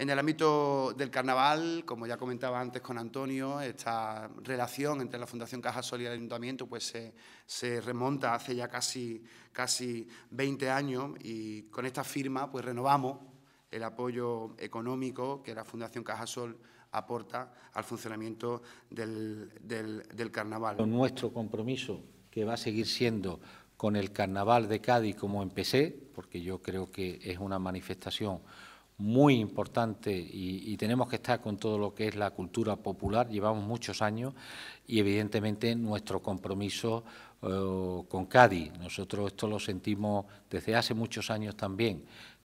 En el ámbito del carnaval, como ya comentaba antes con Antonio, esta relación entre la Fundación Caja Sol y el Ayuntamiento pues, se, remonta hace ya casi, casi 20 años y con esta firma pues, renovamos el apoyo económico que la Fundación Cajasol aporta al funcionamiento del, del, del, carnaval. Nuestro compromiso, que va a seguir siendo con el carnaval de Cádiz como empecé, porque yo creo que es una manifestación muy importante y, tenemos que estar con todo lo que es la cultura popular. Llevamos muchos años y evidentemente nuestro compromiso eh, con Cádiz. Nosotros esto lo sentimos desde hace muchos años también.